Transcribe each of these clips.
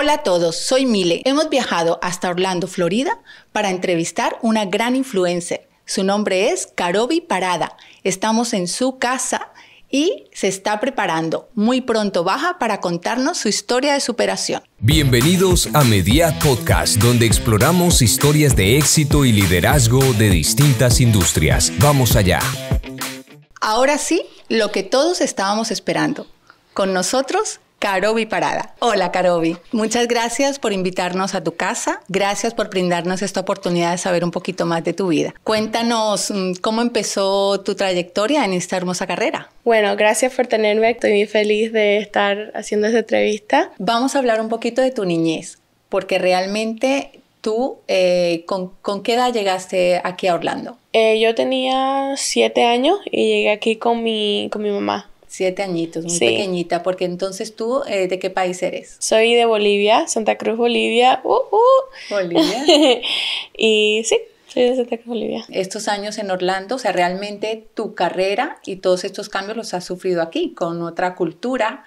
Hola a todos, soy Mile. Hemos viajado hasta Orlando, Florida, para entrevistar una gran influencer. Su nombre es Karobi Parada. Estamos en su casa y se está preparando. Muy pronto baja para contarnos su historia de superación. Bienvenidos a Media Podcast, donde exploramos historias de éxito y liderazgo de distintas industrias. Vamos allá. Ahora sí, lo que todos estábamos esperando. Con nosotros, Carobi Parada. Hola Carobi, muchas gracias por invitarnos a tu casa, gracias por brindarnos esta oportunidad de saber un poquito más de tu vida. Cuéntanos mm, cómo empezó tu trayectoria en esta hermosa carrera. Bueno, gracias por tenerme, estoy muy feliz de estar haciendo esta entrevista. Vamos a hablar un poquito de tu niñez, porque realmente tú, eh, con, qué edad llegaste aquí a Orlando? Eh, yo tenía siete años y llegué aquí con mi, con mi mamá Siete añitos, muy pequeñita, porque entonces tú, eh, ¿de qué país eres? Soy de Bolivia, Santa Cruz, Bolivia. Uh, uh. Bolivia. y sí, soy de Santa Cruz, Bolivia. Estos años en Orlando, o sea, realmente tu carrera y todos estos cambios los has sufrido aquí, con otra cultura,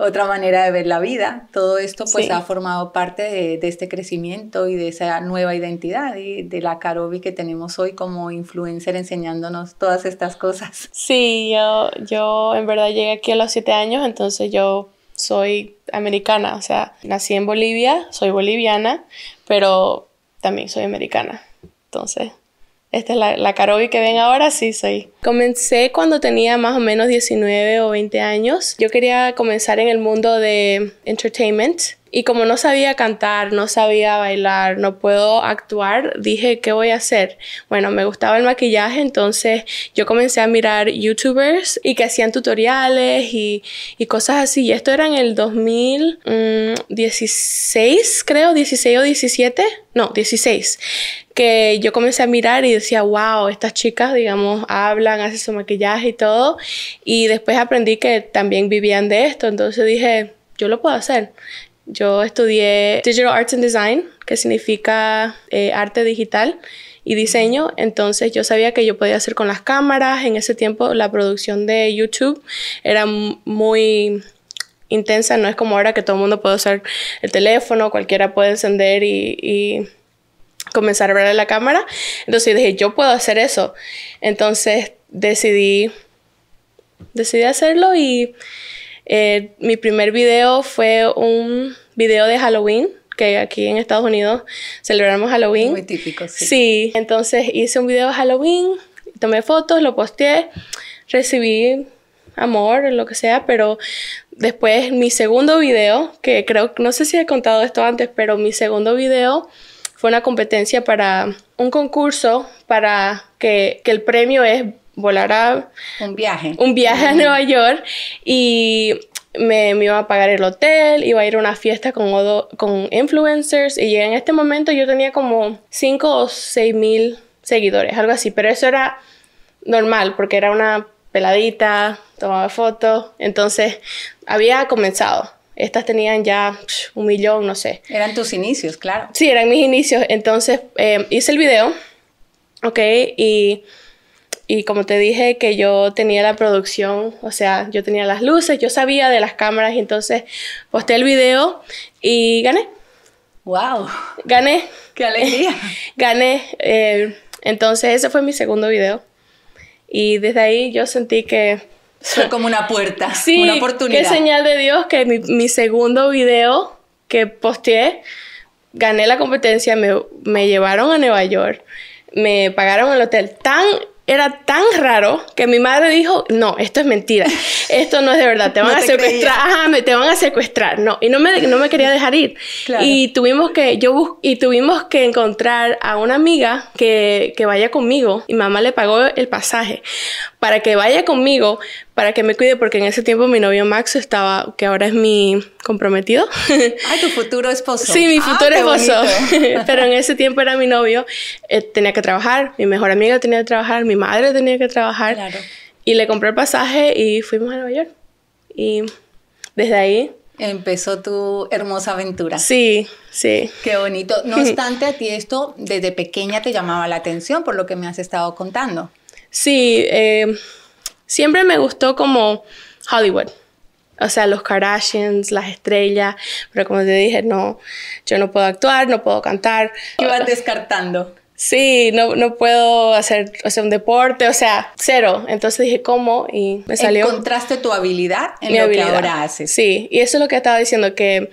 otra manera de ver la vida. Todo esto pues ha formado parte de, este crecimiento y de esa nueva identidad y de la Karobi que tenemos hoy como influencer enseñándonos todas estas cosas. Sí, yo, yo en verdad llegué aquí a los siete años, entonces yo soy americana, o sea, nací en Bolivia, soy boliviana, pero también soy americana. Entonces, esta es la, caro que ven ahora, sí soy. Comencé cuando tenía más o menos 19 o 20 años. Yo quería comenzar en el mundo de entertainment. Y como no sabía cantar, no sabía bailar, no puedo actuar, dije, ¿qué voy a hacer? Bueno, me gustaba el maquillaje, entonces yo comencé a mirar youtubers y que hacían tutoriales y, y cosas así. Y esto era en el 2016, mm, creo, 16 o 17. No, 16 que yo comencé a mirar y decía, wow, estas chicas, digamos, hablan, hacen su maquillaje y todo. Y después aprendí que también vivían de esto. Entonces dije, yo lo puedo hacer. Yo estudié Digital Arts and Design, que significa eh, arte digital y diseño. Entonces yo sabía que yo podía hacer con las cámaras. En ese tiempo la producción de YouTube era muy intensa. No es como ahora que todo el mundo puede usar el teléfono, cualquiera puede encender y comenzar a hablar a la cámara. Entonces dije, yo puedo hacer eso. Entonces decidí, decidí hacerlo y eh, mi primer video fue un video de Halloween que aquí en Estados Unidos celebramos Halloween. Muy típico, sí. Sí, entonces hice un video de Halloween, tomé fotos, lo posteé, recibí amor, lo que sea, pero después mi segundo video, que creo, no sé si he contado esto antes, pero mi segundo video fue una competencia para un concurso para que, el premio es volar a... Un viaje. Un viaje a Nueva York y me, iba a pagar el hotel, iba a ir a una fiesta con, con influencers y en este momento yo tenía como 5 o 6 mil seguidores, algo así, pero eso era normal porque era una peladita, tomaba fotos, entonces había comenzado. Estas tenían ya un millón, no sé. Eran tus inicios, claro. Sí, eran mis inicios. Entonces em, hice el video, ¿ok? Y, como te dije que yo tenía la producción, o sea, yo tenía las luces, yo sabía de las cámaras, entonces posté el video y gané. ¡Wow! Gané. ¡Qué alegría! gané. Eh, entonces ese fue mi segundo video. Y desde ahí yo sentí que fue como una puerta, una oportunidad. Qué señal de Dios que mi, segundo video que posteé, gané la competencia, me, me, llevaron a Nueva York, me pagaron el hotel. Tan, era tan raro que mi madre dijo, no, esto es mentira, esto no es de verdad, te van a secuestrar, te van a secuestrar, no, y no me, no me quería dejar ir. Y, tuvimos que, yo y tuvimos que encontrar a una amiga que, que vaya conmigo, y mamá le pagó el pasaje para que vaya conmigo, para que me cuide, porque en ese tiempo mi novio Max estaba, que ahora es mi comprometido. Ah, tu futuro esposo. Sí, mi ah, futuro esposo. Pero en ese tiempo era mi novio, eh, tenía que trabajar, mi mejor amiga tenía que trabajar, mi madre tenía que trabajar. Claro. Y le compré el pasaje y fuimos a Nueva York. Y desde ahí empezó tu hermosa aventura. Sí, sí. Qué bonito. No obstante, a ti esto desde pequeña te llamaba la atención por lo que me has estado contando. Sí, eh, siempre me gustó como Hollywood. O sea, los Kardashians, las estrellas, pero como te dije, no, yo no puedo actuar, no puedo cantar. vas descartando sí, no, puedo hacer, un deporte, o sea, cero. Entonces dije, ¿cómo? Y me salió. Encontraste tu habilidad en lo que ahora haces. Sí, y eso es lo que estaba diciendo, que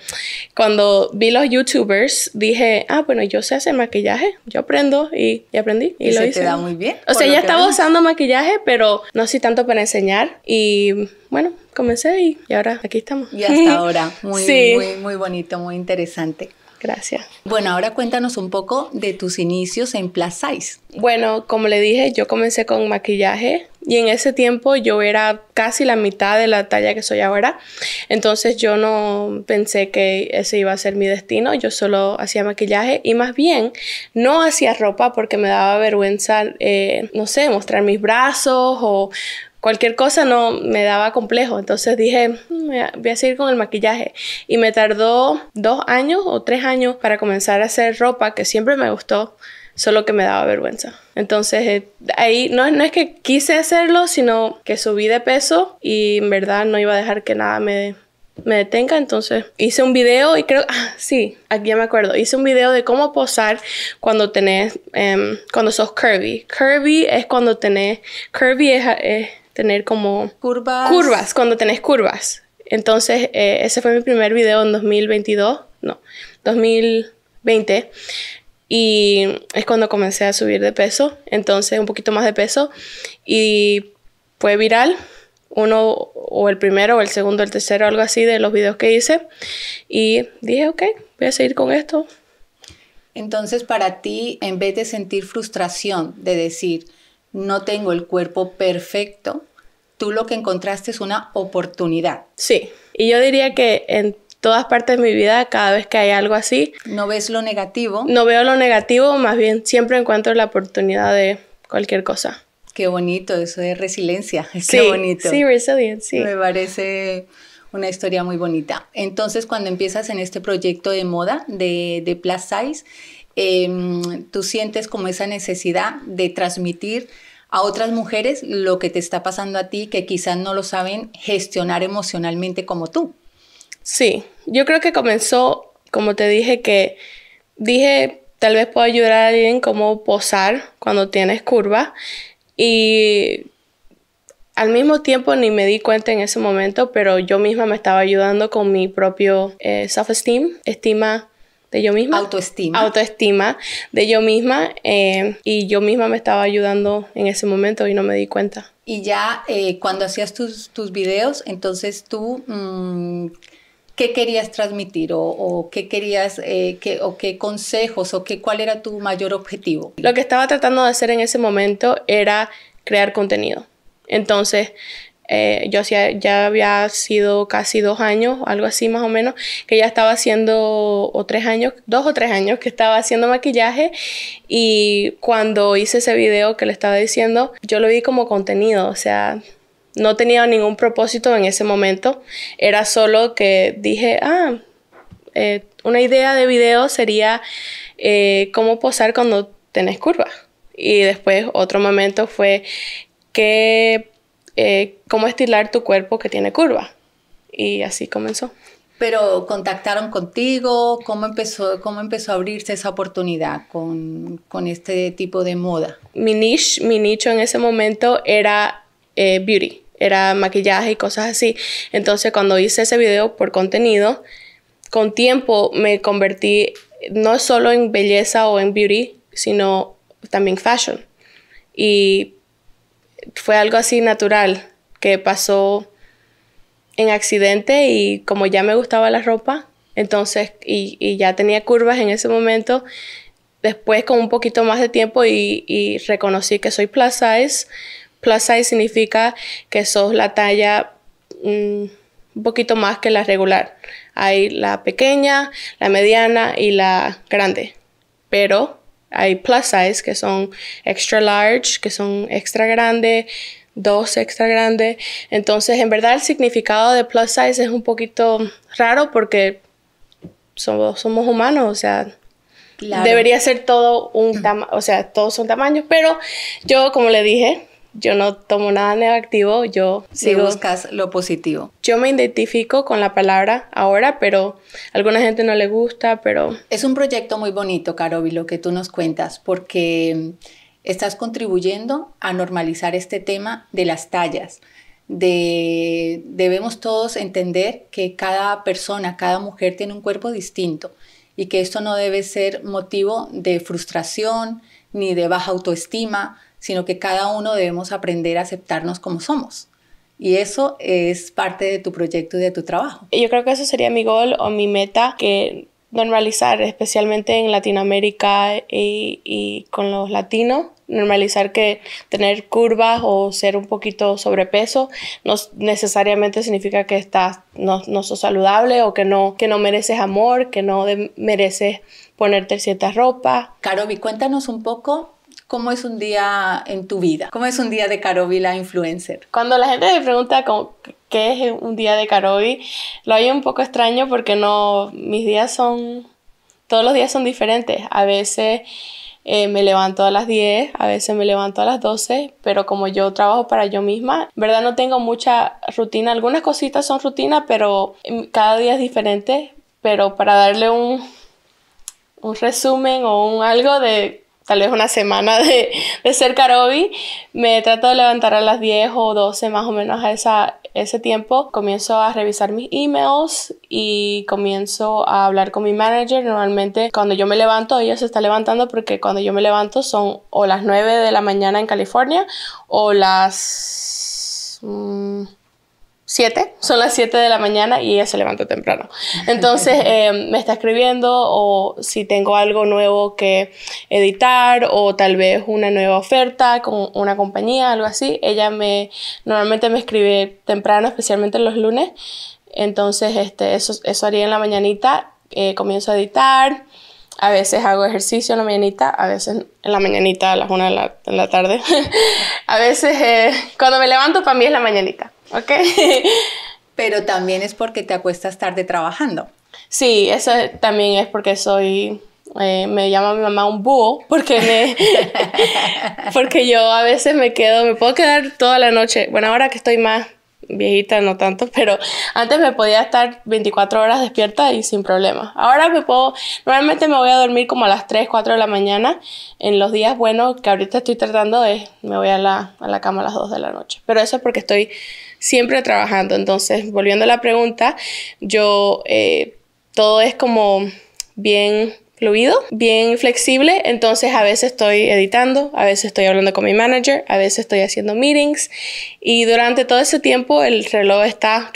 cuando vi los YouTubers, dije, ah, bueno, yo sé hacer maquillaje, yo aprendo y, y aprendí. Y, lo se hice. te da muy bien. O sea, ya estaba usando maquillaje, pero no así tanto para enseñar. Y bueno, comencé y, ahora aquí estamos. Y hasta ahora, muy, muy, muy bonito, muy interesante. Gracias. Bueno, ahora cuéntanos un poco de tus inicios en plazais Bueno, como le dije, yo comencé con maquillaje y en ese tiempo yo era casi la mitad de la talla que soy ahora. Entonces yo no pensé que ese iba a ser mi destino. Yo solo hacía maquillaje y más bien no hacía ropa porque me daba vergüenza, eh, no sé, mostrar mis brazos o cualquier cosa no me daba complejo. Entonces dije, mm, voy a seguir con el maquillaje. Y me tardó dos años o tres años para comenzar a hacer ropa que siempre me gustó, solo que me daba vergüenza. Entonces eh, ahí no, no es que quise hacerlo, sino que subí de peso y en verdad no iba a dejar que nada me, me detenga. Entonces hice un video y creo, ah, sí, aquí ya me acuerdo, hice un video de cómo posar cuando tenés, em, cuando sos curvy. Curvy es cuando tenés, curvy es tener como curvas. Curvas, cuando tenés curvas. Entonces, eh, ese fue mi primer video en 2022, no, 2020. Y es cuando comencé a subir de peso, entonces un poquito más de peso. Y fue viral, uno o el primero o el segundo o el tercero, algo así de los videos que hice. Y dije, ok, voy a seguir con esto. Entonces, para ti, en vez de sentir frustración, de decir, no tengo el cuerpo perfecto, tú lo que encontraste es una oportunidad. Sí, y yo diría que en todas partes de mi vida, cada vez que hay algo así... No ves lo negativo. No veo lo negativo, más bien siempre encuentro la oportunidad de cualquier cosa. Qué bonito, eso de resiliencia. Qué bonito. Sí, resiliencia. Me parece una historia muy bonita. Entonces, cuando empiezas en este proyecto de moda de, de Plus Size, Em, tú sientes como esa necesidad de transmitir a otras mujeres lo que te está pasando a ti que quizás no lo saben gestionar emocionalmente como tú. Sí, yo creo que comenzó, como te dije, que dije, tal vez puedo ayudar a alguien como posar cuando tienes curva y al mismo tiempo ni me di cuenta en ese momento, pero yo misma me estaba ayudando con mi propio eh, self-esteem, estima de yo misma. Autoestima. Autoestima de yo misma. Eh, y yo misma me estaba ayudando en ese momento y no me di cuenta. Y ya eh, cuando hacías tus, tus, videos, entonces tú, mm, ¿qué querías transmitir? O, qué querías, eh, qué, o qué consejos, o qué, cuál era tu mayor objetivo? Lo que estaba tratando de hacer en ese momento era crear contenido. Entonces, eh, yo ya había sido casi dos años, algo así más o menos, que ya estaba haciendo, o tres años, dos o tres años que estaba haciendo maquillaje y cuando hice ese video que le estaba diciendo, yo lo vi como contenido, o sea, no tenía ningún propósito en ese momento, era solo que dije, ah, eh, una idea de video sería eh, cómo posar cuando tenés curvas. Y después otro momento fue que... Eh, cómo estilar tu cuerpo que tiene curva. Y así comenzó. Pero contactaron contigo, ¿cómo empezó, cómo empezó a abrirse esa oportunidad con, con este tipo de moda? Mi niche, mi nicho en ese momento era eh, beauty, era maquillaje y cosas así. Entonces cuando hice ese video por contenido, con tiempo me convertí no solo en belleza o en beauty, sino también fashion. Y fue algo así natural que pasó en accidente y como ya me gustaba la ropa, entonces, y, ya tenía curvas en ese momento, después con un poquito más de tiempo y, reconocí que soy plus size. Plus size significa que sos la talla mm, un poquito más que la regular. Hay la pequeña, la mediana y la grande. Pero hay plus size, que son extra large, que son extra grande, dos extra grande. Entonces, en verdad, el significado de plus size es un poquito raro porque somos, humanos, o sea, debería ser todo un tamaño, o sea, todos son tamaños, pero yo, como le dije, yo no tomo nada negativo, yo sigo. buscas lo positivo. Yo me identifico con la palabra ahora, pero a alguna gente no le gusta, pero... Es un proyecto muy bonito, Carobi, lo que tú nos cuentas, porque estás contribuyendo a normalizar este tema de las tallas. De, debemos todos entender que cada persona, cada mujer tiene un cuerpo distinto y que esto no debe ser motivo de frustración ni de baja autoestima, sino que cada uno debemos aprender a aceptarnos como somos. Y eso es parte de tu proyecto y de tu trabajo. Yo creo que eso sería mi gol o mi meta, que normalizar, especialmente en Latinoamérica y, con los latinos, normalizar que tener curvas o ser un poquito sobrepeso no necesariamente significa que estás, no, no sos saludable o que no, que no mereces amor, que no mereces ponerte cierta ropa. Caro, cuéntanos un poco ¿Cómo es un día en tu vida? ¿Cómo es un día de la influencer? Cuando la gente me pregunta qué es un día de Carovi, lo hay un poco extraño porque no, mis días son, todos los días son diferentes. A veces eh, me levanto a las 10, a veces me levanto a las 12, pero como yo trabajo para yo misma, verdad no tengo mucha rutina. Algunas cositas son rutina, pero mm, cada día es diferente. Pero para darle un, un resumen o un algo de tal vez una semana de, de ser Karobi, me trato de levantar a las 10 o 12 más o menos a esa, ese tiempo. Comienzo a revisar mis emails y comienzo a hablar con mi manager. Normalmente cuando yo me levanto, ella se está levantando porque cuando yo me levanto son o las 9 de la mañana en California o las... Mm, Siete, son las 7 de la mañana y ella se levanta temprano. Entonces eh, me está escribiendo o si tengo algo nuevo que editar o tal vez una nueva oferta con una compañía, algo así, ella me normalmente me escribe temprano, especialmente los lunes. Entonces este, eso, eso haría en la mañanita, eh, comienzo a editar. A veces hago ejercicio en la mañanita, a veces en la mañanita a las una de la, tarde. a veces eh, cuando me levanto para mí es la mañanita. Ok. Pero también es porque te acuestas tarde trabajando. Sí, eso también es porque soy eh, me llama mi mamá un búho porque me, porque yo a veces me quedo, me puedo quedar toda la noche. Bueno, ahora que estoy más viejita, no tanto, pero antes me podía estar 24 horas despierta y sin problema. Ahora me puedo, normalmente me voy a dormir como a las 3, 4 de la mañana. En los días bueno, que ahorita estoy tratando es, me voy a la, a la cama a las 2 de la noche. Pero eso es porque estoy siempre trabajando. Entonces, volviendo a la pregunta, yo eh, todo es como bien fluido, bien flexible, entonces a veces estoy editando, a veces estoy hablando con mi manager, a veces estoy haciendo meetings y durante todo ese tiempo el reloj está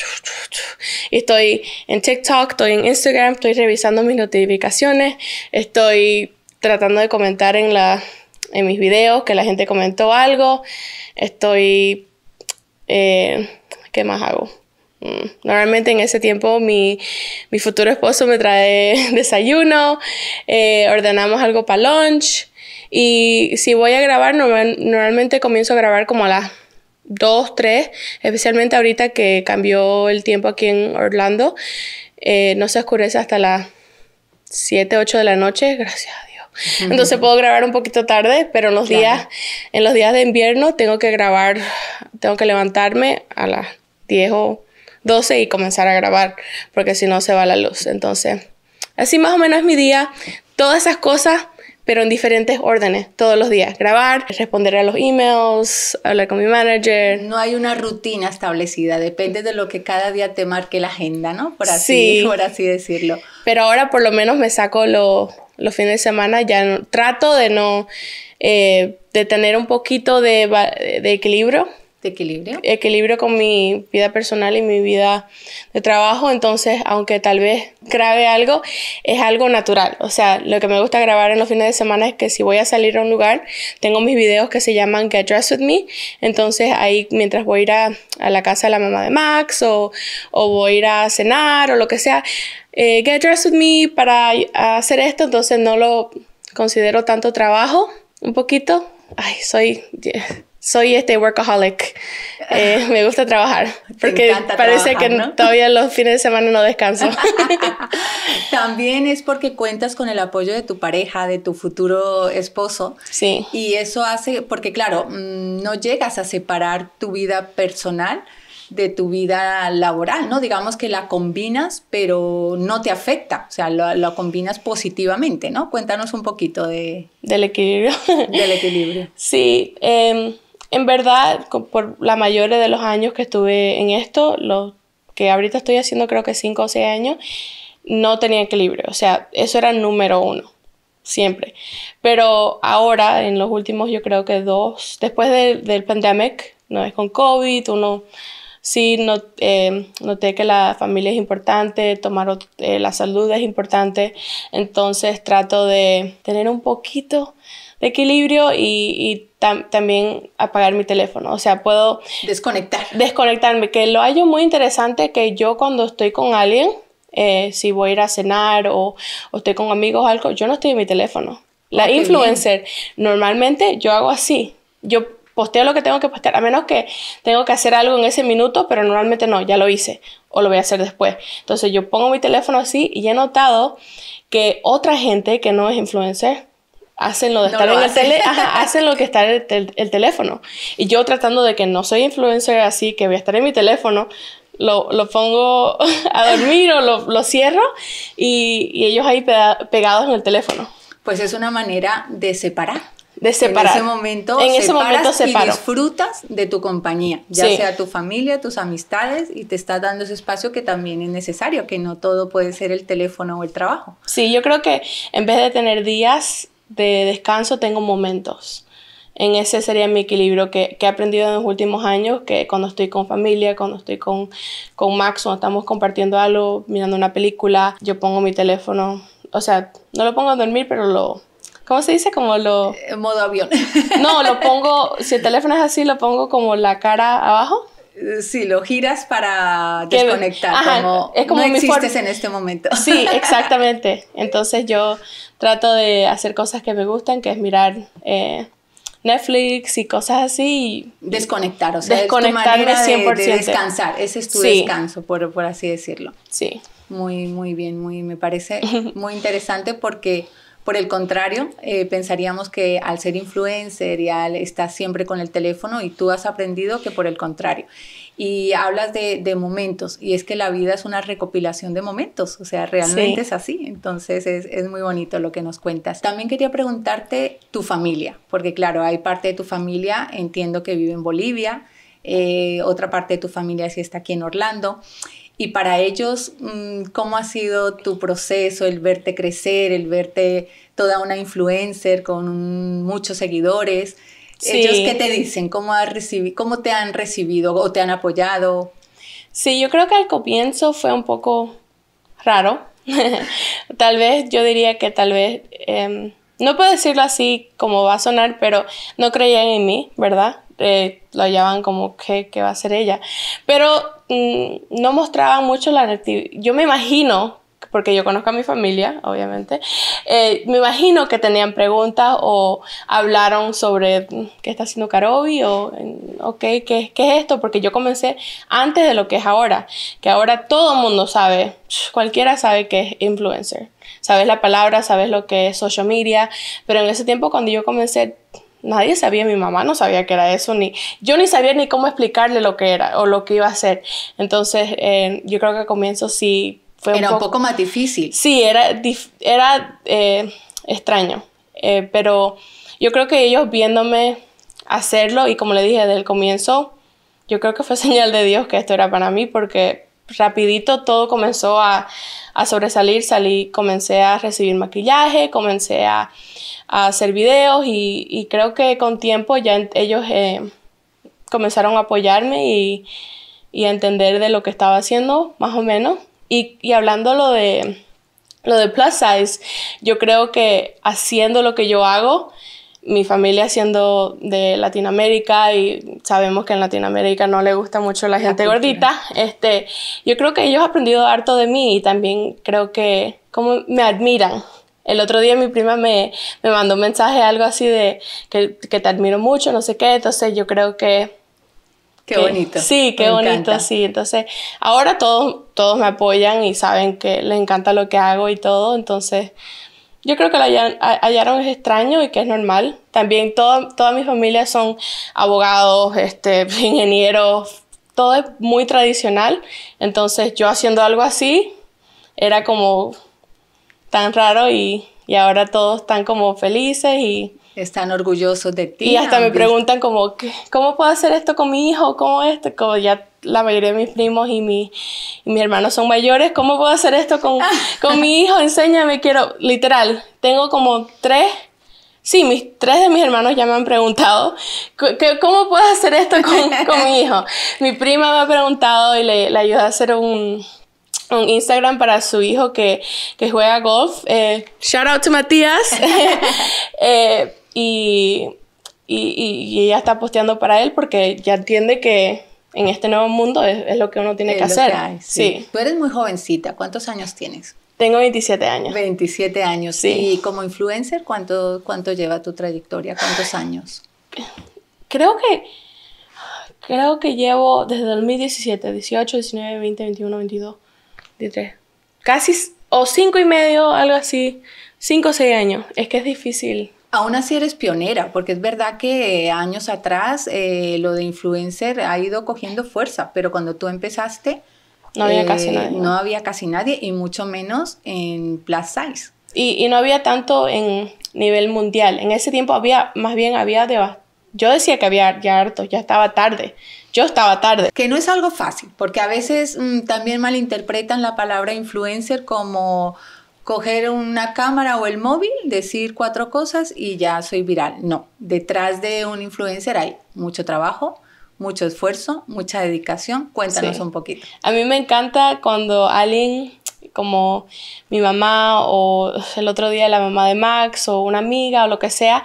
y estoy en TikTok, estoy en Instagram, estoy revisando mis notificaciones, estoy tratando de comentar en la en mis videos que la gente comentó algo, estoy eh, ¿Qué más hago? Mm, normalmente en ese tiempo mi, mi, futuro esposo me trae desayuno, eh, ordenamos algo para lunch y si voy a grabar, normalmente comienzo a grabar como a las 2, 3, especialmente ahorita que cambió el tiempo aquí en Orlando. Eh, no se oscurece hasta las 7, 8 de la noche, gracias a entonces puedo grabar un poquito tarde, pero en los días en los días de invierno tengo que grabar, tengo que levantarme a las 10 o 12 y comenzar a grabar, porque si no se va la luz. Entonces, así más o menos es mi día, todas esas cosas pero en diferentes órdenes, todos los días. Grabar, responder a los emails, hablar con mi manager. No hay una rutina establecida, depende de lo que cada día te marque la agenda, ¿no? Por así, por así decirlo. Pero ahora por lo menos me saco lo, los fines de semana ya trato de no, eh, de tener un poquito de, de equilibrio de equilibrio. Equilibrio con mi vida personal y mi vida de trabajo. Entonces, aunque tal vez grabe algo, es algo natural. O sea, lo que me gusta grabar en los fines de semana es que si voy a salir a un lugar, tengo mis videos que se llaman Get Dressed With Me. Entonces, ahí mientras voy a ir a, la casa de la mamá de Max o, voy a ir a cenar o lo que sea, eh, Get Dressed With Me para hacer esto. Entonces, no lo considero tanto trabajo. Un poquito. Ay, soy soy este workaholic. Eh, me gusta trabajar. Porque parece que todavía los fines de semana no descanso. También es porque cuentas con el apoyo de tu pareja, de tu futuro esposo. Sí. Y eso hace, porque claro, mm, no llegas a separar tu vida personal de tu vida laboral, ¿no? Digamos que la combinas, pero no te afecta, o sea, lo, combinas positivamente, ¿no? Cuéntanos un poquito de... Del equilibrio. Del equilibrio. Sí, em, en verdad, por la mayoría de los años que estuve en esto, lo que ahorita estoy haciendo creo que 5 o 6 años, no tenía equilibrio. O sea, eso era número uno, siempre. Pero ahora, en los últimos, yo creo que dos, después del pandemic, no es con COVID, uno sí em, noté que la familia es importante, tomar eh, la salud es importante, entonces trato de tener un poquito equilibrio y, también apagar mi teléfono. O sea, puedo... Desconectar. Desconectarme, que lo hallo muy interesante que yo cuando estoy con alguien, eh, si voy a ir a cenar o, estoy con amigos o algo, yo no estoy en mi teléfono. La influencer, normalmente yo hago así. Yo posteo lo que tengo que postear, a menos que tengo que hacer algo en ese minuto, pero normalmente no, ya lo hice o lo voy a hacer después. Entonces yo pongo mi teléfono así y he notado que otra gente que no es influencer hacen lo de está en el teléfono, lo que el, teléfono. Y yo tratando de que no soy influencer así, que voy a estar en mi teléfono, lo, pongo a dormir o lo, cierro y, ellos ahí pegados en el teléfono. Pues es una manera de separar. De separar. En ese momento, en ese momento y disfrutas de tu compañía, ya sea tu familia, tus amistades, y te está dando ese espacio que también es necesario, que no todo puede ser el teléfono o el trabajo. Sí, yo creo que en vez de tener días de descanso tengo momentos. En ese sería mi equilibrio que, he aprendido en los últimos años, que cuando estoy con familia, cuando estoy con, con Max, cuando estamos compartiendo algo, mirando una película, yo pongo mi teléfono, o sea, no lo pongo a dormir, pero lo, ¿Cómo se dice? Como lo... En eh, modo avión. No, lo pongo, si el teléfono es así, lo pongo como la cara abajo eh, sí, lo giras para desconectar, como, es como no existes en este momento. Sí, exactamente. Entonces yo trato de hacer cosas que me gustan, que es mirar eh, Netflix y cosas así. Desconectar, o sea, desconectar. es tu descansar. Ese es tu descanso, por, por así decirlo. Sí. Muy, muy bien, muy, me parece muy interesante porque por el contrario, eh, pensaríamos que al ser influencer y al estar siempre con el teléfono, y tú has aprendido que por el contrario. Y hablas de, momentos, y es que la vida es una recopilación de momentos, o sea, realmente es así. Entonces es, muy bonito lo que nos cuentas. También quería preguntarte tu familia, porque claro, hay parte de tu familia, entiendo que vive en Bolivia, eh, otra parte de tu familia sí está aquí en Orlando. Y para ellos, mm, ¿cómo ha sido tu proceso, el verte crecer, el verte toda una influencer con muchos seguidores? ¿Ellos qué te dicen? ¿Cómo, ha ¿Cómo te han recibido o te han apoyado? Sí, yo creo que al comienzo fue un poco raro. tal vez, yo diría que tal vez... Em, no puedo decirlo así como va a sonar, pero no creían en mí, ¿verdad? Eh, lo hallaban como que, que va a ser ella. Pero Mm, no mostraban mucho la natividad. Yo me imagino, porque yo conozco a mi familia, obviamente, eh, me imagino que tenían preguntas o hablaron sobre mm, qué está haciendo Carobi o, ok, ¿qué, ¿qué, es esto? Porque yo comencé antes de lo que es ahora, que ahora todo el mundo sabe, cualquiera sabe que es influencer, sabes la palabra, sabes lo que es social media, pero en ese tiempo cuando yo comencé Nadie sabía, mi mamá no sabía que era eso, ni yo ni sabía ni cómo explicarle lo que era o lo que iba a hacer. Entonces, eh, yo creo que al comienzo sí fue un poco, un poco más difícil. Sí, era, era eh, extraño, eh, pero yo creo que ellos viéndome hacerlo y como le dije desde el comienzo, yo creo que fue señal de Dios que esto era para mí porque rapidito todo comenzó a, sobresalir, salí, comencé a recibir maquillaje, comencé a, hacer videos y, creo que con tiempo ya ellos eh, comenzaron a apoyarme y, a entender de lo que estaba haciendo, más o menos. Y, y hablando de, lo de plus size, yo creo que haciendo lo que yo hago, mi familia siendo de Latinoamérica y sabemos que en Latinoamérica no le gusta mucho la, gente gordita. Este, yo creo que ellos han aprendido harto de mí y también creo que como me admiran. El otro día mi prima me, me mandó un mensaje, algo así de que, que, te admiro mucho, no sé qué, entonces yo creo que... Qué bonito. Sí, qué bonito, sí. Entonces, ahora todos, todos me apoyan y saben que les encanta lo que hago y todo, entonces yo creo que lo hallaron es extraño y que es normal. También toda toda mi familia son abogados, este, ingenieros, todo es muy tradicional. Entonces yo haciendo algo así era como tan raro y, y ahora todos están como felices y... Están orgullosos de ti. Y hasta me preguntan como, ¿cómo puedo hacer esto con mi hijo? ¿Cómo esto? Como ya la mayoría de mis primos y, mi, mis hermanos son mayores, ¿cómo puedo hacer esto con, mi hijo? Enséñame, quiero, literal, tengo como tres Sí, mis tres de mis hermanos ya me han preguntado, ¿cómo puedo hacer esto con, mi hijo? Mi prima me ha preguntado y le, ayuda a hacer un, Instagram para su hijo que, juega golf. Eh, shout out to Matías. Eh, y, ella está posteando para él porque ya entiende que en este nuevo mundo es, lo que uno tiene que hacer. sí. Tú eres muy jovencita, ¿cuántos años tienes? Tengo 27 años. 27 años, sí. ¿Y como influencer cuánto, cuánto lleva tu trayectoria? ¿Cuántos años? Creo que, creo que llevo desde el 2017, 18, 19, 20, 21, 22, 23. Casi, o cinco y medio, algo así, 5 o 6 años. Es que es difícil Aún así eres pionera, porque es verdad que eh, años atrás eh, lo de influencer ha ido cogiendo fuerza, pero cuando tú empezaste... No había casi eh, nadie. ¿no? había casi nadie, y mucho menos en plus size. Y, no había tanto en nivel mundial. En ese tiempo había, más bien había de Yo decía que había ya harto, ya estaba tarde. Yo estaba tarde. Que no es algo fácil, porque a veces mm, también malinterpretan la palabra influencer como coger una cámara o el móvil, decir cuatro cosas y ya soy viral. No, detrás de un influencer hay mucho trabajo, mucho esfuerzo, mucha dedicación. Cuéntanos un poquito. A mí me encanta cuando alguien como mi mamá o el otro día la mamá de Max o una amiga o lo que sea,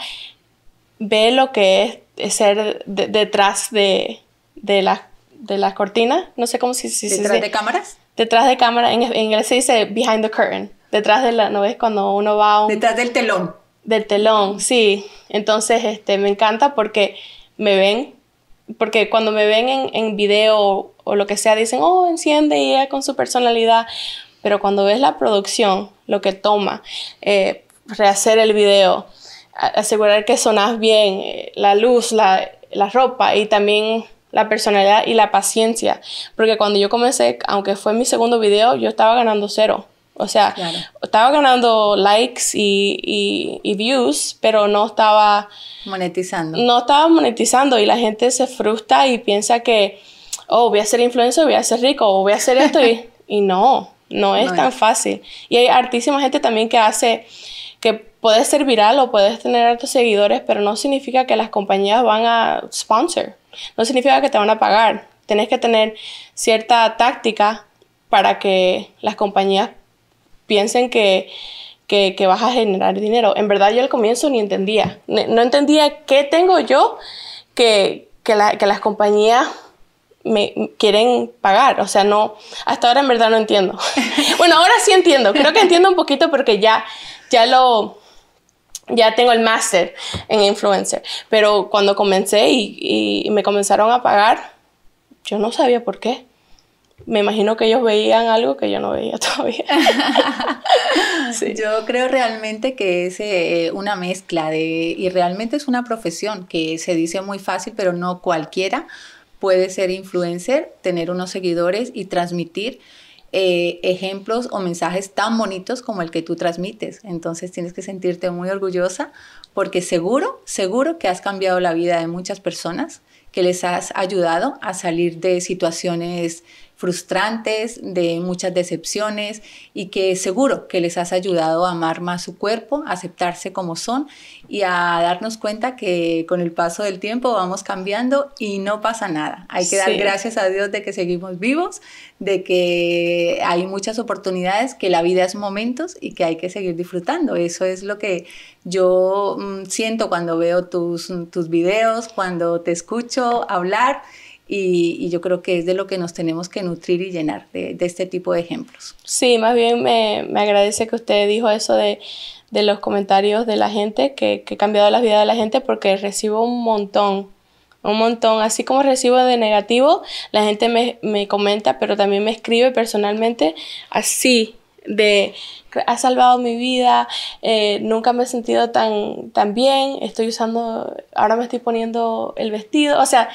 ve lo que es, ser detrás de, las de la cortinas, no sé cómo si... si ¿Detrás de cámaras? detrás de cámara, en, inglés se dice behind the curtain, detrás de la, ¿no ves? Cuando uno va Detrás del telón. Del telón, sí. Entonces, este, me encanta porque me ven, porque cuando me ven en, en video o, lo que sea, dicen, oh, enciende y ella con su personalidad. Pero cuando ves la producción, lo que toma, eh, rehacer el video, asegurar que sonas bien, eh, la luz, la, la ropa y también la personalidad y la paciencia. Porque cuando yo comencé, aunque fue mi segundo video, yo estaba ganando cero. O sea, estaba ganando likes y, y, views, pero no estaba... Monetizando. No estaba monetizando y la gente se frustra y piensa que, oh, voy a ser influencer, voy a ser rico, o voy a hacer esto. y, no, no es tan fácil. Y hay artísima gente también que hace que puedes ser viral o puedes tener altos seguidores, pero no significa que las compañías van a sponsor. No significa que te van a pagar. Tienes que tener cierta táctica para que las compañías piensen que, que, vas a generar dinero. En verdad yo al comienzo ni entendía. No entendía qué tengo yo que, que las compañías me quieren pagar. O sea, no, hasta ahora en verdad no entiendo. bueno, ahora sí entiendo. Creo que entiendo un poquito porque ya, ya lo, ya tengo el máster en influencer. Pero cuando comencé y, me comenzaron a pagar, yo no sabía por qué. Me imagino que ellos veían algo que yo no veía todavía. Yo creo realmente que es eh, una mezcla de, y realmente es una profesión que se dice muy fácil, pero no cualquiera puede ser influencer, tener unos seguidores y transmitir eh, ejemplos o mensajes tan bonitos como el que tú transmites. Entonces tienes que sentirte muy orgullosa porque seguro, seguro que has cambiado la vida de muchas personas, que les has ayudado a salir de situaciones frustrantes, de muchas decepciones y que seguro que les has ayudado a amar más su cuerpo, a aceptarse como son y a darnos cuenta que con el paso del tiempo vamos cambiando y no pasa nada. Hay que dar gracias a Dios de que seguimos vivos, de que hay muchas oportunidades, que la vida es momentos y que hay que seguir disfrutando. Eso es lo que yo mm, siento cuando veo tus, tus videos, cuando te escucho hablar. Y, yo creo que es de lo que nos tenemos que nutrir y llenar de, este tipo de ejemplos. Sí, más bien me, agradece que usted dijo eso de, los comentarios de la gente, que, que he cambiado la vida de la gente porque recibo un montón, un montón. Así como recibo de negativo, la gente me, comenta, pero también me escribe personalmente así, de ha salvado mi vida, eh, nunca me he sentido tan, tan bien, estoy usando, ahora me estoy poniendo el vestido, o sea,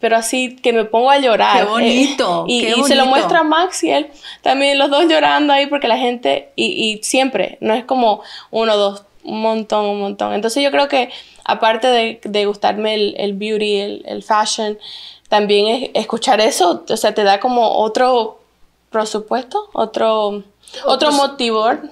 pero así que me pongo a llorar. Qué eh, bonito. y, se lo muestra a Max y él también, los dos llorando ahí porque la gente, y, siempre, no es como uno, dos, un montón, un montón. Entonces yo creo que aparte de, gustarme el, beauty, el, fashion, también escuchar eso, o sea, te da como otro presupuesto, otro, otro, otro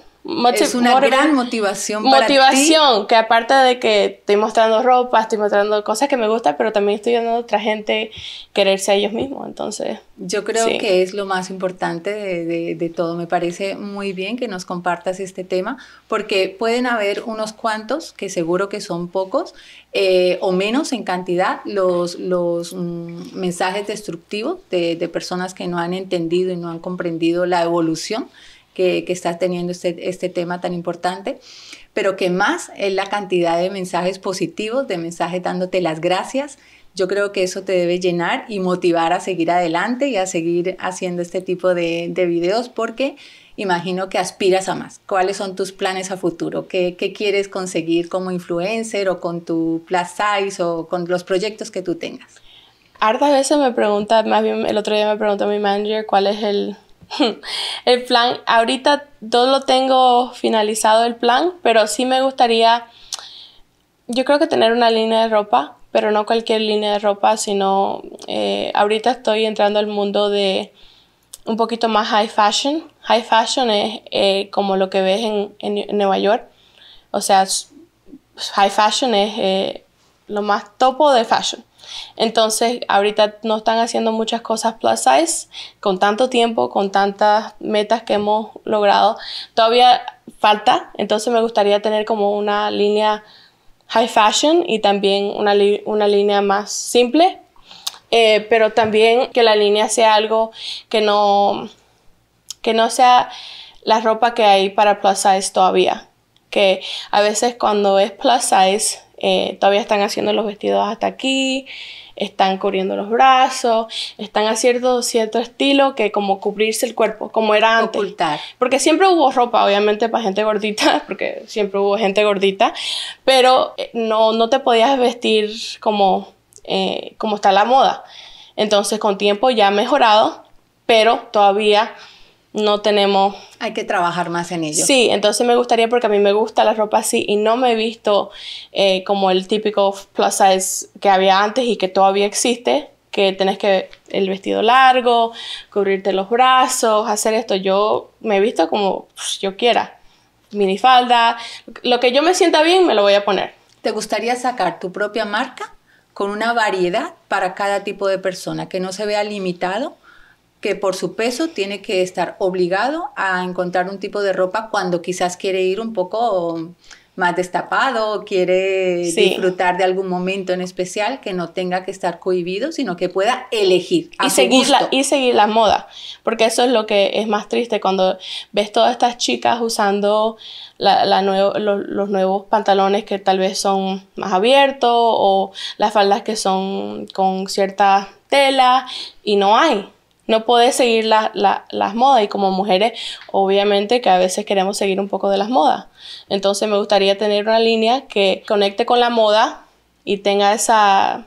es una gran motivación para Motivación, que aparte de que estoy mostrando ropa, estoy mostrando cosas que me gustan, pero también estoy dando a otra gente quererse a ellos mismos, entonces... Yo creo que es lo más importante de, de, todo. Me parece muy bien que nos compartas este tema, porque pueden haber unos cuantos, que seguro que son pocos, eh, o menos en cantidad, los, los mm, mensajes destructivos de, de personas que no han entendido y no han comprendido la evolución que, estás teniendo este, este, tema tan importante pero que más es la cantidad de mensajes positivos, de mensajes dándote las gracias. Yo creo que eso te debe llenar y motivar a seguir adelante y a seguir haciendo este tipo de, de videos porque imagino que aspiras a más. ¿Cuáles son tus planes a futuro? ¿Qué, quieres conseguir como influencer o con tu plus size o con los proyectos que tú tengas? Hartas veces me pregunta, más bien el otro día me preguntó mi manager cuál es el, El plan, ahorita todo lo tengo finalizado el plan, pero sí me gustaría, yo creo que tener una línea de ropa, pero no cualquier línea de ropa, sino eh, ahorita estoy entrando al mundo de un poquito más high fashion. High fashion es eh, como lo que ves en, Nueva York. O sea, high fashion es eh, lo más topo de fashion. Entonces, ahorita no están haciendo muchas cosas plus size con tanto tiempo, con tantas metas que hemos logrado. Todavía falta, entonces me gustaría tener como una línea high fashion y también una, línea más simple, eh, pero también que la línea sea algo que no, que no sea la ropa que hay para plus size todavía. Que a veces cuando es plus size eh, todavía están haciendo los vestidos hasta aquí, están cubriendo los brazos, están haciendo cierto estilo que como cubrirse el cuerpo, como era antes. Ocultar. Porque siempre hubo ropa, obviamente, para gente gordita, porque siempre hubo gente gordita, pero eh, no, no te podías vestir como, eh, como está la moda. Entonces, con tiempo ya ha mejorado, pero todavía no tenemos... Hay que trabajar más en ello. Sí, entonces me gustaría porque a mí me gusta la ropa así y no me he visto eh, como el típico plus size que había antes y que todavía existe, que tenés que el vestido largo, cubrirte los brazos, hacer esto. Yo me he visto como pues, yo quiera, minifalda, lo que yo me sienta bien me lo voy a poner. ¿Te gustaría sacar tu propia marca con una variedad para cada tipo de persona, que no se vea limitado? que por su peso tiene que estar obligado a encontrar un tipo de ropa cuando quizás quiere ir un poco más destapado quiere disfrutar de algún momento en especial que no tenga que estar cohibido, sino que pueda elegir. y, seguir La, y seguir la moda, porque eso es lo que es más triste cuando ves todas estas chicas usando los, nuevos pantalones que tal vez son más abiertos o las faldas que son con cierta tela y no hay no puedes seguir las modas y como mujeres obviamente que a veces queremos seguir un poco de las modas. Entonces me gustaría tener una línea que conecte con la moda y tenga esa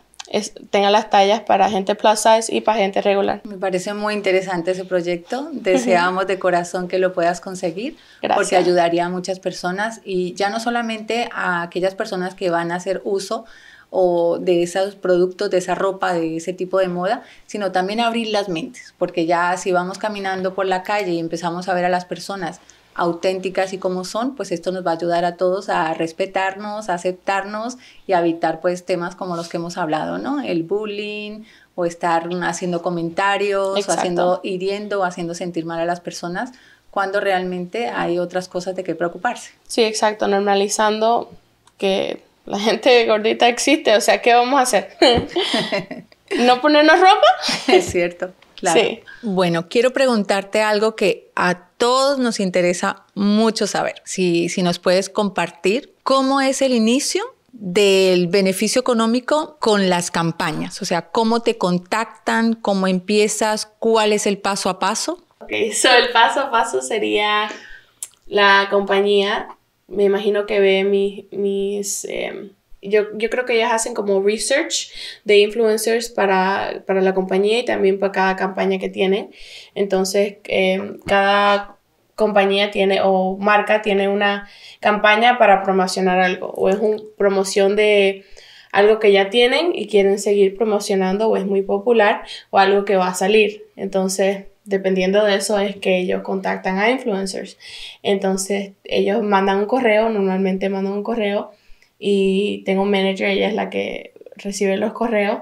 tenga las tallas para gente plus size y para gente regular. Me parece muy interesante ese proyecto. Deseamos de corazón que lo puedas conseguir porque ayudaría a muchas personas y ya no solamente a aquellas personas que van a hacer uso o de esos productos, de esa ropa, de ese tipo de moda, sino también abrir las mentes, porque ya si vamos caminando por la calle y empezamos a ver a las personas auténticas y como son, pues esto nos va a ayudar a todos a respetarnos, a aceptarnos y a evitar pues temas como los que hemos hablado, ¿no? El bullying o estar haciendo comentarios o haciendo hiriendo o haciendo sentir mal a las personas cuando realmente hay otras cosas de qué preocuparse. Sí, exacto, normalizando que la gente gordita existe, o sea, ¿qué vamos a hacer? ¿No ponernos ropa? es cierto. Claro. Bueno, quiero preguntarte algo que a todos nos interesa mucho saber. Si, si nos puedes compartir cómo es el inicio del beneficio económico con las campañas, o sea, cómo te contactan, cómo empiezas, cuál es el paso a paso. Ok, el paso a paso sería la compañía me imagino que ve mis... Em, yo, creo que ellas hacen como research de influencers para, para, la compañía y también para cada campaña que tienen. Entonces, em, cada compañía tiene o marca tiene una campaña para promocionar algo o es una promoción de algo que ya tienen y quieren seguir promocionando o es muy popular o algo que va a salir. Entonces, dependiendo de eso es que ellos contactan a influencers. Entonces ellos mandan un correo, normalmente mandan un correo y tengo un manager, ella es la que recibe los correos.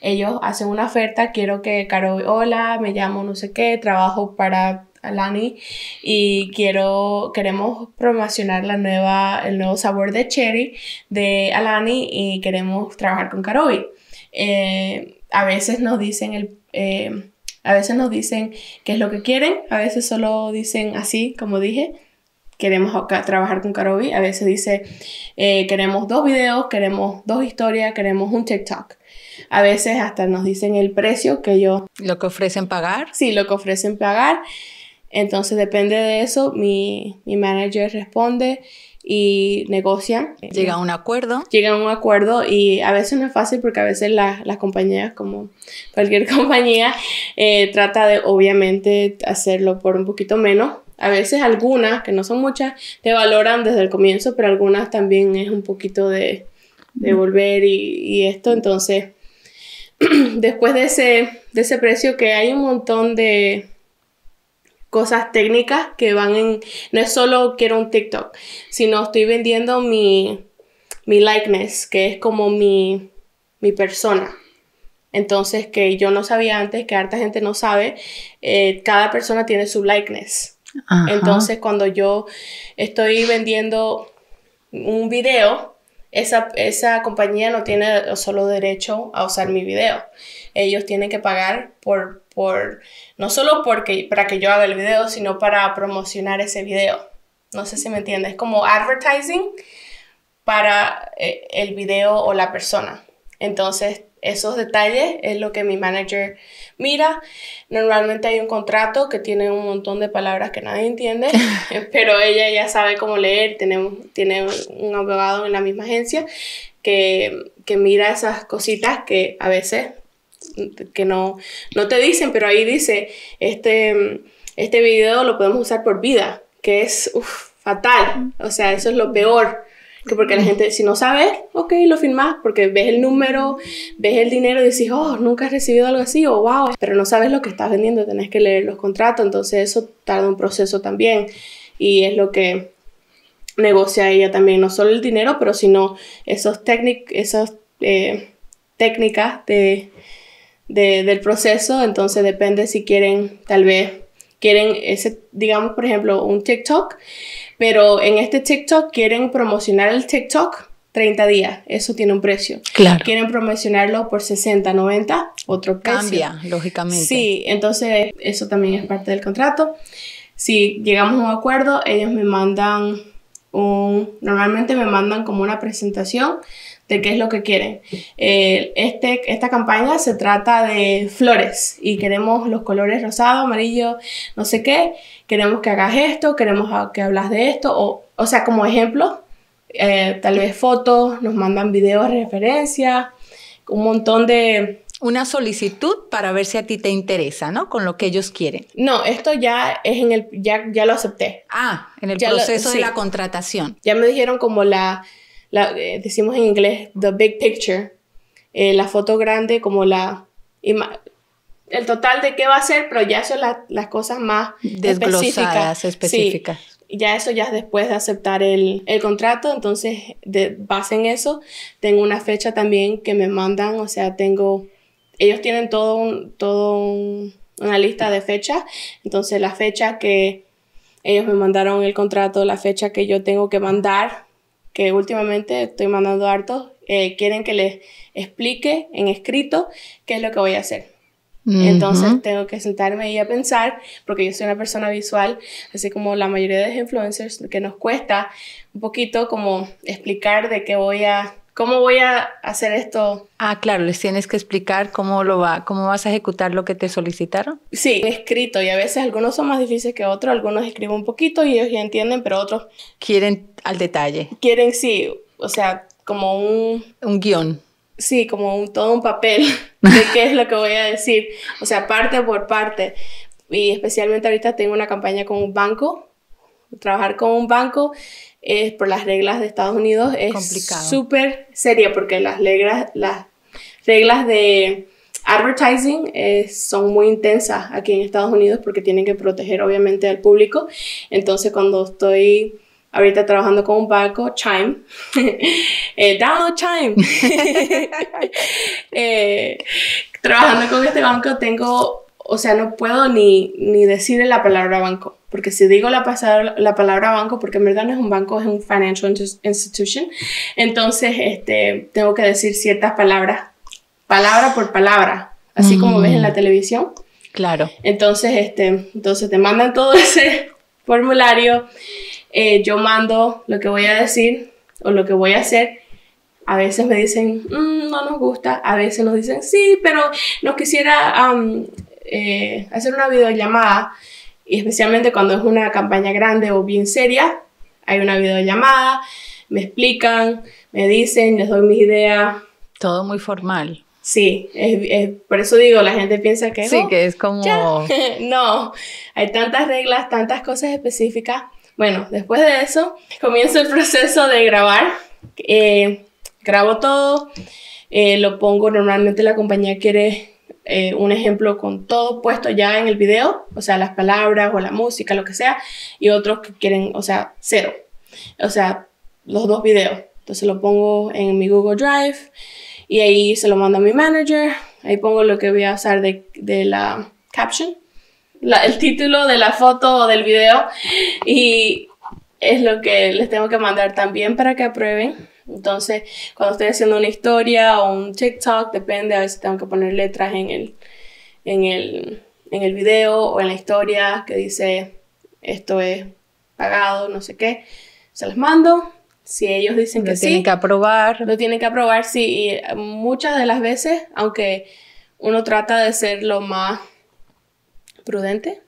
Ellos hacen una oferta, quiero que Caro, hola, me llamo no sé qué, trabajo para Alani y quiero queremos promocionar la nueva el nuevo sabor de cherry de Alani y queremos trabajar con Karobi. Eh, a veces nos dicen el eh, a veces nos dicen qué es lo que quieren, a veces solo dicen así, como dije, queremos trabajar con Karobi, a veces dice, eh, queremos dos videos, queremos dos historias, queremos un TikTok. A veces hasta nos dicen el precio que yo... Lo que ofrecen pagar. Sí, lo que ofrecen pagar. Entonces depende de eso, mi, mi manager responde y negocian. Llega a un acuerdo. Llega a un acuerdo y a veces no es fácil porque a veces las compañías, como cualquier compañía, eh, trata de obviamente hacerlo por un poquito menos. A veces algunas, que no son muchas, te valoran desde el comienzo, pero algunas también es un poquito de, de mm. volver y, y esto. Entonces, después de ese, de ese precio que hay un montón de, cosas técnicas que van en... No es solo quiero un TikTok, sino estoy vendiendo mi, mi likeness, que es como mi, mi persona. Entonces, que yo no sabía antes, que harta gente no sabe, eh, cada persona tiene su likeness. Entonces, cuando yo estoy vendiendo un video, esa, esa, compañía no tiene solo derecho a usar mi video. Ellos tienen que pagar por por, no solo porque, para que yo haga el video, sino para promocionar ese video. No sé si me entiendes, es como advertising para eh, el video o la persona. Entonces, esos detalles es lo que mi manager mira. Normalmente hay un contrato que tiene un montón de palabras que nadie entiende, pero ella ya sabe cómo leer, tiene, tiene un abogado en la misma agencia que, que mira esas cositas que a veces que no, no te dicen, pero ahí dice, este, este video lo podemos usar por vida, que es fatal, o sea, eso es lo peor. Que porque la gente, si no sabes, ok, lo firmas, porque ves el número, ves el dinero y dices, oh, nunca has recibido algo así, o wow, pero no sabes lo que estás vendiendo, tenés que leer los contratos, entonces eso tarda un proceso también. Y es lo que negocia ella también, no solo el dinero, pero sino esos esas eh, técnicas de del proceso, entonces depende si quieren, tal vez, quieren ese, digamos, por ejemplo, un TikTok, pero en este TikTok quieren promocionar el TikTok 30 días, eso tiene un precio. Claro. Quieren promocionarlo por 60, 90, otro cambio Cambia, lógicamente. Sí, entonces eso también es parte del contrato. Si llegamos a un acuerdo, ellos me mandan un, normalmente me mandan como una presentación de qué es lo que quieren. Eh, este, esta campaña se trata de flores y queremos los colores rosado, amarillo, no sé qué, queremos que hagas esto, queremos que hablas de esto, o, o sea, como ejemplo, eh, tal vez fotos, nos mandan videos, referencias, un montón de... Una solicitud para ver si a ti te interesa, ¿no? Con lo que ellos quieren. No, esto ya es en el, ya, ya lo acepté. Ah, en el proceso de la contratación. Ya me dijeron como la, eh, decimos en inglés, the big picture, eh, la foto grande como la... El total de qué va a ser, pero ya son las cosas más desglosadas, específicas. ya eso ya es después de aceptar el, contrato, entonces de base en eso, tengo una fecha también que me mandan, o sea, tengo... Ellos tienen todo un, todo una lista de fechas, entonces la fecha que ellos me mandaron el contrato, la fecha que yo tengo que mandar que últimamente estoy mandando hartos, eh, quieren que les explique en escrito qué es lo que voy a hacer. Entonces tengo que sentarme y a pensar, porque yo soy una persona visual, así como la mayoría de los influencers, que nos cuesta un poquito como explicar de qué voy a ¿Cómo voy a hacer esto? Ah, claro, les tienes que explicar cómo lo va, cómo vas a ejecutar lo que te solicitaron. Sí, escrito y a veces algunos son más difíciles que otros, algunos escribo un poquito y ellos ya entienden, pero otros quieren al detalle. Quieren sí, o sea, como un un guión. Sí, como un, todo un papel de qué es lo que voy a decir, o sea, parte por parte. Y especialmente ahorita tengo una campaña con un banco, trabajar con un banco por las reglas de Estados Unidos es súper seria porque las reglas, las reglas de advertising eh, son muy intensas aquí en Estados Unidos porque tienen que proteger obviamente al público. Entonces cuando estoy ahorita trabajando con un banco, Chime, eh, download Chime, eh, trabajando con este banco tengo, o sea, no puedo ni, ni decirle la palabra banco porque si digo la, la palabra banco, porque en verdad no es un banco, es un financial institution, entonces este, tengo que decir ciertas palabras, palabra por palabra, así como ves en la mm. televisión. Claro. Entonces, este, entonces te mandan todo ese formulario, eh, yo mando lo que voy a decir o lo que voy a hacer. A veces me dicen, mm, no nos gusta, a veces nos dicen, sí, pero nos quisiera eh, hacer una videollamada. Y especialmente cuando es una campaña grande o bien seria, hay una videollamada, me explican, me dicen, les doy mis ideas. Todo muy formal. Sí, por eso digo, la gente piensa que... Sí, oh, que es como... no, hay tantas reglas, tantas cosas específicas. Bueno, después de eso, comienzo el proceso de grabar. Eh, grabo todo, eh, lo pongo, normalmente la compañía quiere eh, un ejemplo con todo puesto ya en el video, o sea, las palabras o la música, lo que sea, y otros que quieren, o sea, cero, o sea, los dos videos. Entonces lo pongo en mi Google Drive y ahí se lo mando a mi manager, ahí pongo lo que voy a usar de, la caption, el título de la foto o del video y es lo que les tengo que mandar también para que aprueben entonces, cuando estoy haciendo una historia o un TikTok, depende, a veces tengo que poner letras en el, en el, video o en la historia que dice esto es pagado, no sé qué. Se los mando. Si ellos dicen que sí. Lo tienen que aprobar. Lo tienen que aprobar, sí. muchas de las veces, aunque uno trata de ser lo más prudente,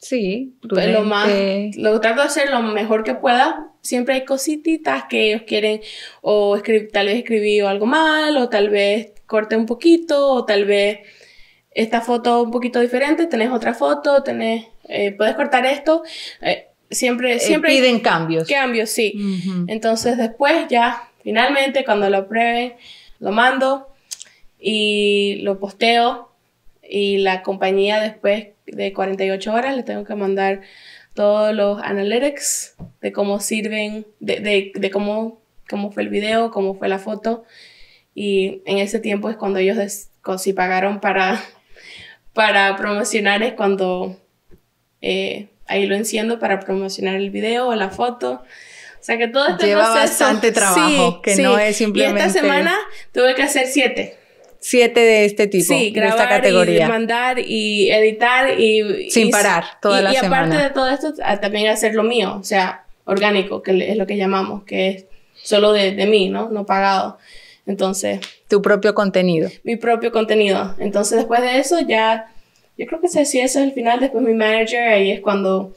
Sí, pues lo más, lo trato de hacer lo mejor que pueda. Siempre hay cosititas que ellos quieren, o tal vez escribí algo mal, o tal vez corte un poquito, o tal vez esta foto un poquito diferente, tenés otra foto, tenés, eh, puedes cortar esto. Eh, siempre, eh, siempre. piden cambios. Cambios, sí. Entonces después ya, finalmente, cuando lo aprueben, lo mando y lo posteo y la compañía después de 48 horas le tengo que mandar todos los analytics de cómo sirven, de, cómo, cómo fue el video, cómo fue la foto. Y en ese tiempo es cuando ellos, si pagaron para, para promocionar, es cuando eh, ahí lo enciendo para promocionar el video o la foto. O sea que todo este Lleva bastante trabajo, que no es simplemente... Y esta semana tuve que hacer siete siete de este tipo, de esta categoría. Y mandar y editar y... Sin parar, toda y, la semana. Y aparte de todo esto, también hacer lo mío, o sea, orgánico, que es lo que llamamos, que es solo de, mí, ¿no? No pagado. Entonces... Tu propio contenido. Mi propio contenido. Entonces, después de eso, ya... Yo creo que sé si eso es el final. Después mi manager, ahí es cuando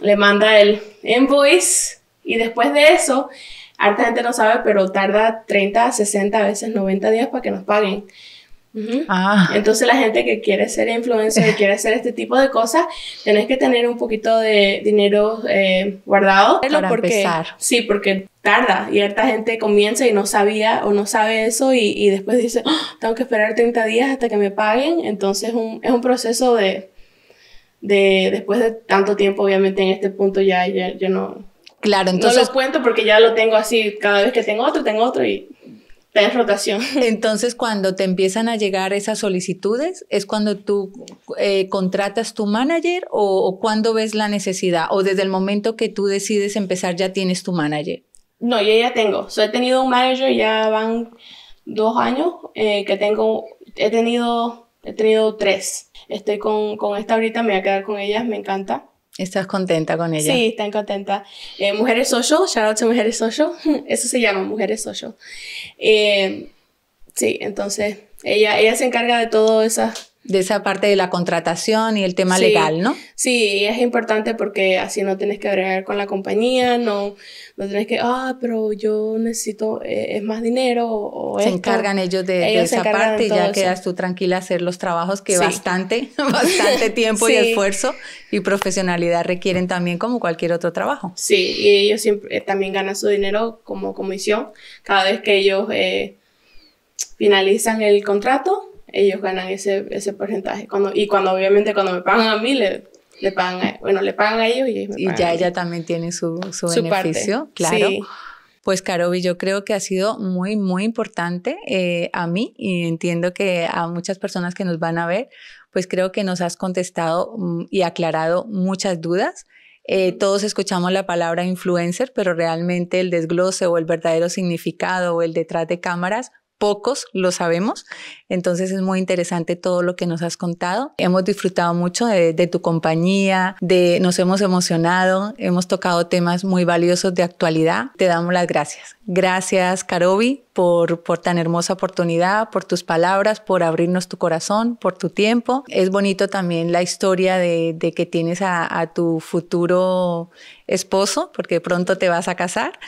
le manda el invoice. Y después de eso, harta gente no sabe, pero tarda 30, 60, a veces 90 días para que nos paguen. Ah. Entonces la gente que quiere ser influencer, que quiere hacer este tipo de cosas, tenés que tener un poquito de dinero eh, guardado. Para porque, empezar. Sí, porque tarda y harta gente comienza y no sabía o no sabe eso y, y después dice, ah, tengo que esperar 30 días hasta que me paguen. Entonces un, es un proceso de, de, después de tanto tiempo, obviamente en este punto ya, yo no Claro, entonces... No cuento porque ya lo tengo así, cada vez que tengo otro, tengo otro y en rotación. Entonces, cuando te empiezan a llegar esas solicitudes, ¿es cuando tú eh, contratas tu manager o, cuando ves la necesidad? ¿O desde el momento que tú decides empezar ya tienes tu manager? No, yo ya tengo. he tenido un manager, ya van dos años eh, que tengo, he tenido, he tenido tres. Estoy con, con esta ahorita, me voy a quedar con ellas, me encanta. Estás contenta con ella. Sí, están contenta. Eh, mujeres Social, shout out Mujeres Social. Eso se llama Mujeres Social. Eh, sí, entonces ella, ella se encarga de todo eso de esa parte de la contratación y el tema legal, ¿no? Sí, es importante porque así no tienes que agregar con la compañía, no, no tienes que, ah, pero yo necesito, eh, es más dinero o Se encargan ellos de, esa parte y ya quedas tú tranquila a hacer los trabajos que bastante, bastante tiempo y esfuerzo y profesionalidad requieren también como cualquier otro trabajo. Sí, y ellos siempre eh, también ganan su dinero como comisión cada vez que ellos eh, finalizan el contrato ellos ganan ese, ese porcentaje. Cuando, y cuando obviamente cuando me pagan a mí, le, pagan bueno, le pagan a ellos y, ya ella también tiene su, su, beneficio, claro. Pues Carobi, yo creo que ha sido muy, muy importante eh, a mí y entiendo que a muchas personas que nos van a ver, pues creo que nos has contestado mm, y aclarado muchas dudas. Eh, todos escuchamos la palabra influencer, pero realmente el desglose o el verdadero significado o el detrás de cámaras pocos lo sabemos. Entonces es muy interesante todo lo que nos has contado. Hemos disfrutado mucho de, tu compañía, de, nos hemos emocionado, hemos tocado temas muy valiosos de actualidad. Te damos las gracias. Gracias, Karobi, por, por tan hermosa oportunidad, por tus palabras, por abrirnos tu corazón, por tu tiempo. Es bonito también la historia de, que tienes a tu futuro esposo, porque pronto te vas a casar.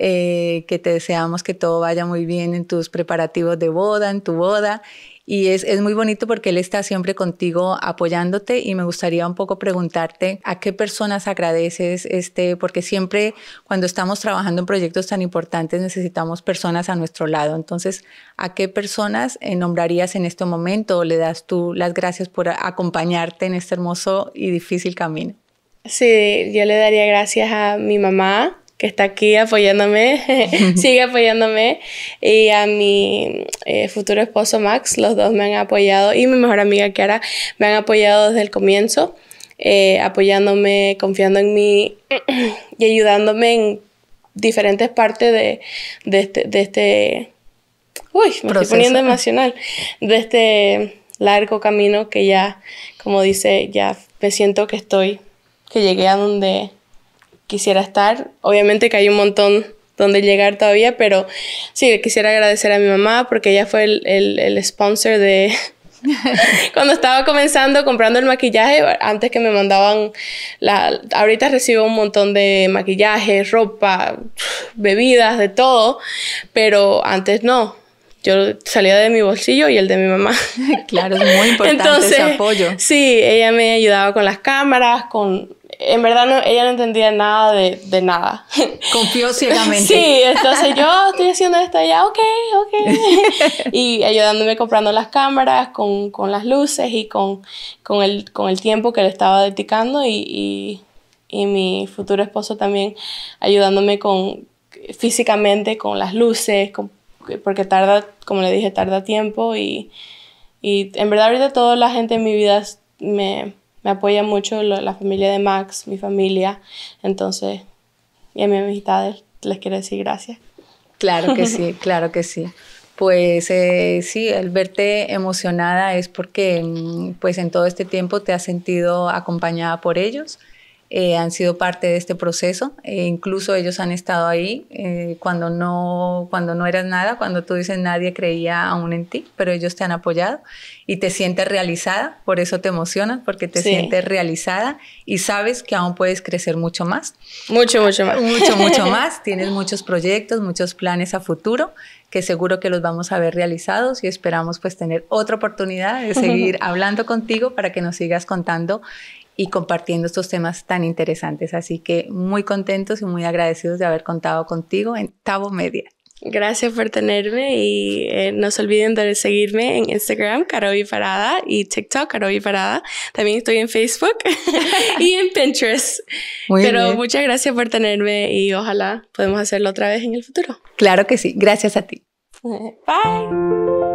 Eh, que te deseamos que todo vaya muy bien en tus preparativos de boda, en tu boda. Y es, muy bonito porque él está siempre contigo apoyándote y me gustaría un poco preguntarte a qué personas agradeces, este, porque siempre cuando estamos trabajando en proyectos tan importantes necesitamos personas a nuestro lado. Entonces, ¿a qué personas eh, nombrarías en este momento o le das tú las gracias por acompañarte en este hermoso y difícil camino? Sí, yo le daría gracias a mi mamá, que está aquí apoyándome, sigue apoyándome, y a mi eh, futuro esposo Max, los dos me han apoyado, y mi mejor amiga Kiara me han apoyado desde el comienzo, eh, apoyándome, confiando en mí y ayudándome en diferentes partes de, de este, de este, Uy, me estoy poniendo emocional, de este largo camino que ya, como dice, ya me siento que estoy, que llegué a donde quisiera estar. Obviamente que hay un montón donde llegar todavía, pero sí, quisiera agradecer a mi mamá porque ella fue el, el sponsor de... Cuando estaba comenzando comprando el maquillaje, antes que me mandaban la... Ahorita recibo un montón de maquillaje, ropa, bebidas, de todo, pero antes no yo salía de mi bolsillo y el de mi mamá. Claro, es muy importante ese apoyo. Sí, ella me ayudaba con las cámaras, con... En verdad no, ella no entendía nada de, nada. Confió ciegamente. Sí, entonces yo estoy haciendo esto ya, ok, ok. Y ayudándome comprando las cámaras, con, las luces y con, con, el, con el tiempo que le estaba dedicando y, mi futuro esposo también ayudándome con, físicamente con las luces, con porque tarda, como le dije, tarda tiempo y, y en verdad ahorita toda la gente en mi vida me, apoya mucho, la, familia de Max, mi familia, entonces, y a mis amistades les quiero decir gracias. Claro que sí, claro que sí. Pues eh, sí, el verte emocionada es porque mm, pues en todo este tiempo te has sentido acompañada por ellos eh, han sido parte de este proceso. E incluso ellos han estado ahí eh, cuando, no, cuando no eras nada, cuando tú dices nadie creía aún en ti, pero ellos te han apoyado y te sientes realizada, por eso te emocionan porque te sientes realizada y sabes que aún puedes crecer mucho más. Mucho, mucho más. Mucho, mucho más. Tienes muchos proyectos, muchos planes a futuro que seguro que los vamos a ver realizados y esperamos pues tener otra oportunidad de seguir hablando contigo para que nos sigas contando y compartiendo estos temas tan interesantes. Así que muy contentos y muy agradecidos de haber contado contigo en Tavo Media. Gracias por tenerme y eh, no se olviden de seguirme en Instagram, Carobi Parada, y TikTok, Carobi Parada. También estoy en Facebook y en Pinterest. Pero muchas gracias por tenerme y ojalá podemos hacerlo otra vez en el futuro. Claro que sí. Gracias a ti. Bye.